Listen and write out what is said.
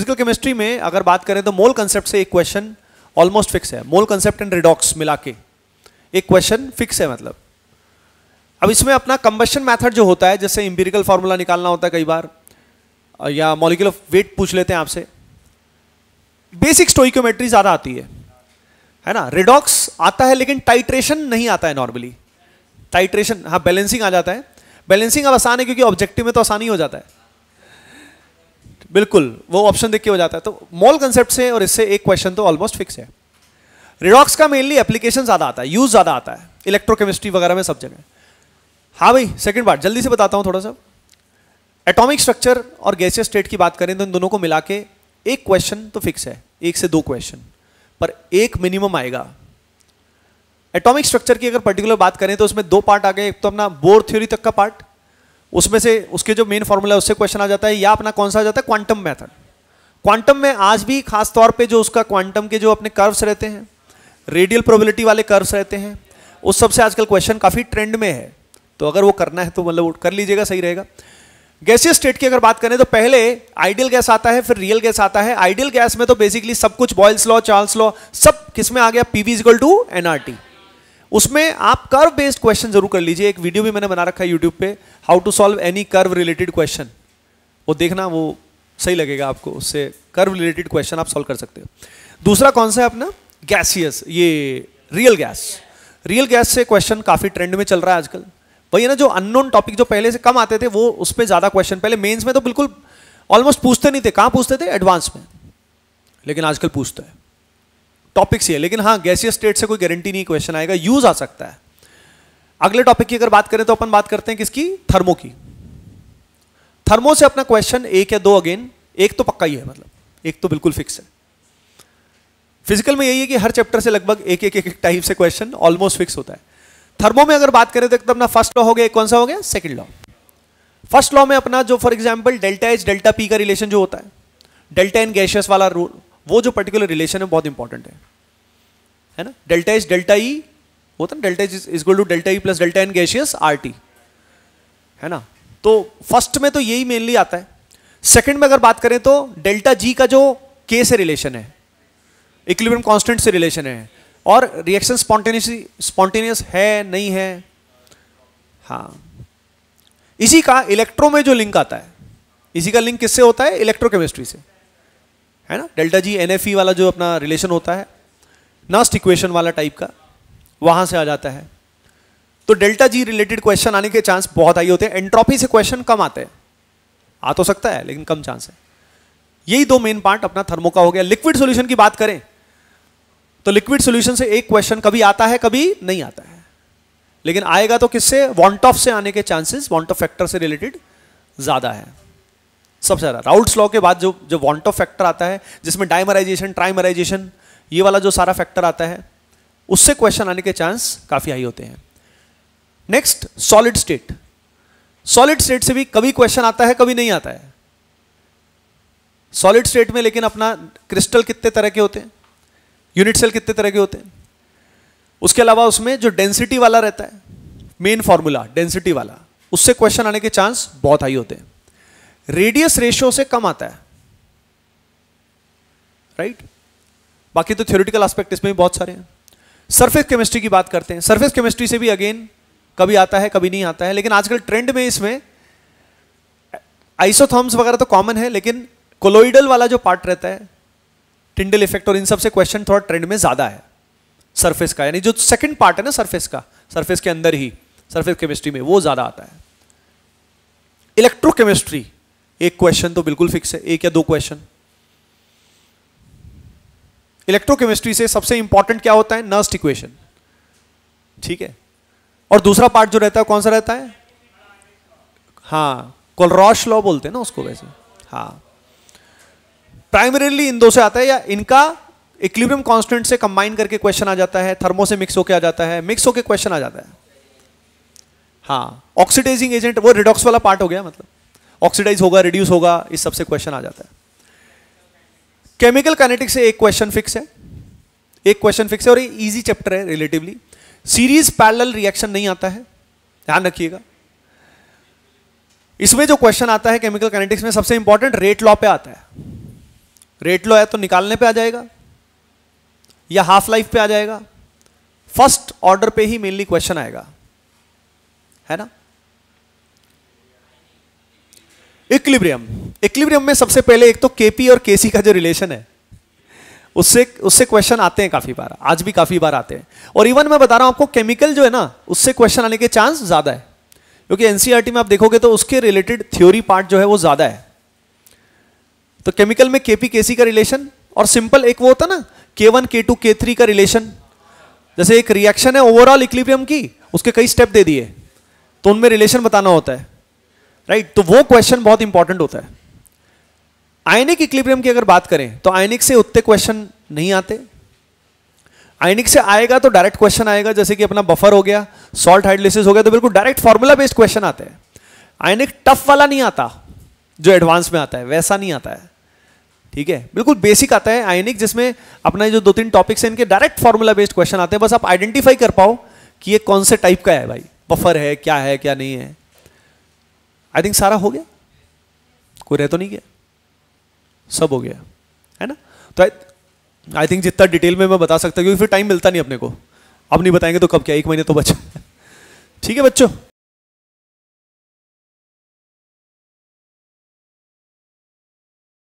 Physical chemistry में अगर बात करें तो मोल कंसेप्ट से एक क्वेश्चन ऑलमोस्ट फिक्स है मोल कंसेप्ट एंड रिडॉक्स मिला के एक क्वेश्चन फिक्स है मतलब अब इसमें अपना कंबेशन मैथड जो होता है जैसे इंपेरिकल फार्मूला निकालना होता है कई बार या मॉलिक्यूल वेट पूछ लेते हैं आपसे बेसिक स्टोइकोमेट्री ज़्यादा आती है है ना रिडॉक्स आता है लेकिन टाइट्रेशन नहीं आता है नॉर्मली टाइट्रेशन हाँ बैलेंसिंग आ जाता है बैलेंसिंग अब आसान है क्योंकि ऑब्जेक्टिव में तो आसानी हो जाता है बिल्कुल वो ऑप्शन देख के हो जाता है तो मॉल कंसेप्ट से और इससे एक क्वेश्चन तो ऑलमोस्ट फिक्स है रिडॉक्स का मेनली एप्लीकेशन ज़्यादा आता है यूज़ ज़्यादा आता है इलेक्ट्रोकेमिस्ट्री वगैरह में सब जगह हाँ भाई सेकंड पार्ट जल्दी से बताता हूँ थोड़ा सा एटॉमिक स्ट्रक्चर और गैसियस स्टेट की बात करें तो इन दोनों को मिला के एक क्वेश्चन तो फिक्स है एक से दो क्वेश्चन पर एक मिनिमम आएगा एटॉमिक स्ट्रक्चर की अगर पर्टिकुलर बात करें तो उसमें दो पार्ट आ गए एक तो अपना बोर थ्योरी तक का पार्ट उसमें से उसके जो मेन फॉर्मूला है उससे क्वेश्चन आ जाता है या अपना कौन सा आ जाता है क्वांटम मेथड क्वांटम में आज भी खास तौर पे जो उसका क्वांटम के जो अपने कर्व्स रहते हैं रेडियल प्रोबेबिलिटी वाले कर्व्स रहते हैं उस सबसे आजकल क्वेश्चन काफ़ी ट्रेंड में है तो अगर वो करना है तो मतलब कर लीजिएगा सही रहेगा गैसियस स्टेट की अगर बात करें तो पहले आइडियल गैस आता है फिर रियल गैस आता है आइडियल गैस में तो बेसिकली सब कुछ बॉयल्स लॉ चार्ल्स लॉ सब किस में आ गया P V equal to nRT उसमें आप कर्व बेस्ड क्वेश्चन जरूर कर लीजिए एक वीडियो भी मैंने बना रखा है यूट्यूब पे how to solve any curve related question वो देखना वो सही लगेगा आपको उससे कर्व रिलेटेड क्वेश्चन आप सॉल्व कर सकते हो दूसरा कौन सा है अपना गैसियस ये रियल गैस रियल गैस से क्वेश्चन काफ़ी ट्रेंड में चल रहा है आजकल वही है ना जो अननोन टॉपिक जो पहले से कम आते थे वो उस पर ज़्यादा क्वेश्चन पहले मेन्स में तो बिल्कुल ऑलमोस्ट पूछते नहीं थे कहाँ पूछते थे एडवांस में लेकिन आजकल पूछते हैं टॉपिक्स ये लेकिन हाँ गैसियस स्टेट से कोई गारंटी नहीं क्वेश्चन आएगा यूज आ सकता है अगले टॉपिक की अगर बात करें तो अपन बात करते हैं किसकी थर्मो की थर्मो से अपना क्वेश्चन एक या दो अगेन एक तो पक्का ही है मतलब एक तो बिल्कुल फिक्स है फिजिकल में यही है कि हर चैप्टर से लगभग एक एक एक टाइप से क्वेश्चन ऑलमोस्ट फिक्स होता है थर्मो में अगर बात करें तो एकदम तो अपना फर्स्ट लॉ हो गया कौन सा हो गया सेकंड लॉ फर्स्ट लॉ में अपना जो for example delta H delta P का रिलेशन जो होता है डेल्टा एन गैशियस वाला रूल वो जो पर्टिकुलर रिलेशन है बहुत इंपॉर्टेंट है है ना डेल्टा इज डेल्टा ई होता ना delta is equal to delta E plus delta N gaseous R T है ना तो फर्स्ट में तो यही मेनली आता है सेकंड में अगर बात करें तो डेल्टा जी का जो के से रिलेशन है इक्विलिब्रियम कांस्टेंट से रिलेशन है और रिएक्शन स्पॉन्टेनियस स्पॉन्टेनियस है नहीं है हाँ इसी का इलेक्ट्रो में जो लिंक आता है इसी का लिंक किससे होता है इलेक्ट्रोकेमिस्ट्री से है ना डेल्टा जी एन e वाला जो अपना रिलेशन होता है नास्ट इक्वेशन वाला टाइप का वहाँ से आ जाता है तो डेल्टा जी रिलेटेड क्वेश्चन आने के चांस बहुत आई होते हैं एंट्रॉपी से क्वेश्चन कम आते हैं आ तो सकता है लेकिन कम चांस है यही दो मेन पार्ट अपना थर्मो का हो गया लिक्विड सॉल्यूशन की बात करें तो लिक्विड सॉल्यूशन से एक क्वेश्चन कभी आता है कभी नहीं आता है लेकिन आएगा तो किससे वॉन्ट ऑफ से आने के चांसेस वॉन्ट ऑफ फैक्टर से रिलेटेड ज़्यादा है सबसे ज़्यादा राउल्ट्स लॉ के बाद जो जो वॉन्ट ऑफ फैक्टर आता है जिसमें डाइमराइजेशन ट्राइमराइजेशन ये वाला जो सारा फैक्टर आता है उससे क्वेश्चन आने के चांस काफ़ी हाई होते हैं next solid state solid state से भी कभी क्वेश्चन आता है कभी नहीं आता है सॉलिड स्टेट में लेकिन अपना क्रिस्टल कितने तरह के होते हैं यूनिट सेल कितने तरह के होते हैं उसके अलावा उसमें जो डेंसिटी वाला रहता है मेन फॉर्मूला डेंसिटी वाला उससे क्वेश्चन आने के चांस बहुत हाई होते हैं रेडियस रेशियो से कम आता है राइट right? बाकी तो थ्योरिटिकल एस्पेक्ट इसमें भी बहुत सारे हैं सरफेस केमिस्ट्री की बात करते हैं सरफेस केमिस्ट्री से भी अगेन कभी आता है कभी नहीं आता है लेकिन आजकल ट्रेंड में इसमें आइसोथॉम्स वगैरह तो कॉमन है लेकिन कोलोइडल वाला जो पार्ट रहता है टिंडल इफेक्ट और इन सबसे क्वेश्चन थोड़ा ट्रेंड में ज्यादा है सरफेस का यानी जो सेकंड पार्ट है ना सरफेस का सरफेस के अंदर ही सरफेस केमिस्ट्री में वो ज्यादा आता है इलेक्ट्रोकेमिस्ट्री एक क्वेश्चन तो बिल्कुल फिक्स है एक या दो क्वेश्चन इलेक्ट्रोकेमिस्ट्री से सबसे इंपॉर्टेंट क्या होता है नर्स्ट इक्वेशन ठीक है और दूसरा पार्ट जो रहता है कौन सा रहता है हाँ कोलरॉश लॉ बोलते हैं ना उसको वैसे हाँ प्राइमरीली इन दो से आता है या इनका इक्लिब्रियम कांस्टेंट से कंबाइन करके क्वेश्चन आ जाता है थर्मो से मिक्स होके आ जाता है मिक्स होके क्वेश्चन आ जाता है हाँ ऑक्सीडाइजिंग एजेंट वो रिडॉक्स वाला पार्ट हो गया मतलब ऑक्सीडाइज होगा रिड्यूस होगा इस सबसे क्वेश्चन आ जाता है केमिकल कैनेटिक्स से एक क्वेश्चन फिक्स है एक क्वेश्चन फिक्स है और ये इजी चैप्टर है रिलेटिवली सीरीज पैरल रिएक्शन नहीं आता है ध्यान रखिएगा इसमें जो क्वेश्चन आता है केमिकल कैनेटिक्स में सबसे इंपॉर्टेंट रेट लॉ पे आता है रेट लॉ है तो निकालने पे आ जाएगा या हाफ लाइफ पे आ जाएगा फर्स्ट ऑर्डर पे ही मेनली क्वेश्चन आएगा है ना इक्लिब्रियम इक्लिब्रियम में सबसे पहले एक तो केपी और केसी का जो रिलेशन है उससे उससे क्वेश्चन आते हैं काफी बार आज भी काफी बार आते हैं और इवन मैं बता रहा हूं आपको केमिकल जो है ना उससे क्वेश्चन आने के चांस ज्यादा है क्योंकि एनसीईआरटी e में आप देखोगे तो उसके रिलेटेड थ्योरी पार्ट जो है वो ज्यादा है तो केमिकल में केपी केसी का रिलेशन और सिंपल एक वो होता ना के वन के टू के थ्री का रिलेशन जैसे एक रिएक्शन है ओवरऑल इक्लिब्रियम की उसके कई स्टेप दे दिए तो उनमें रिलेशन बताना होता है राइट तो वो क्वेश्चन बहुत इंपॉर्टेंट होता है आयनिक इक्लिब्रियम की अगर बात करें तो आयनिक से उतने क्वेश्चन नहीं आते आयनिक से आएगा तो डायरेक्ट क्वेश्चन आएगा जैसे कि अपना बफर हो गया सॉल्ट हाइड्रोलिसिस हो गया तो बिल्कुल डायरेक्ट फॉर्मूला बेस्ड क्वेश्चन आते हैं आयनिक टफ वाला नहीं आता जो एडवांस में आता है वैसा नहीं आता है ठीक है बिल्कुल बेसिक आता है आयनिक जिसमें अपना जो दो तीन टॉपिक्स हैं इनके डायरेक्ट फॉर्मूला बेस्ड क्वेश्चन आते हैं बस आप आइडेंटिफाई कर पाओ कि ये कौन से टाइप का है भाई बफर है क्या है क्या नहीं है आई थिंक सारा हो गया कोई रह तो नहीं गया सब हो गया है ना तो आई थिंक जितना डिटेल में मैं बता सकता हूँ क्योंकि फिर टाइम मिलता नहीं अपने को अब नहीं बताएंगे तो कब क्या एक महीने तो बचा ठीक है बच्चों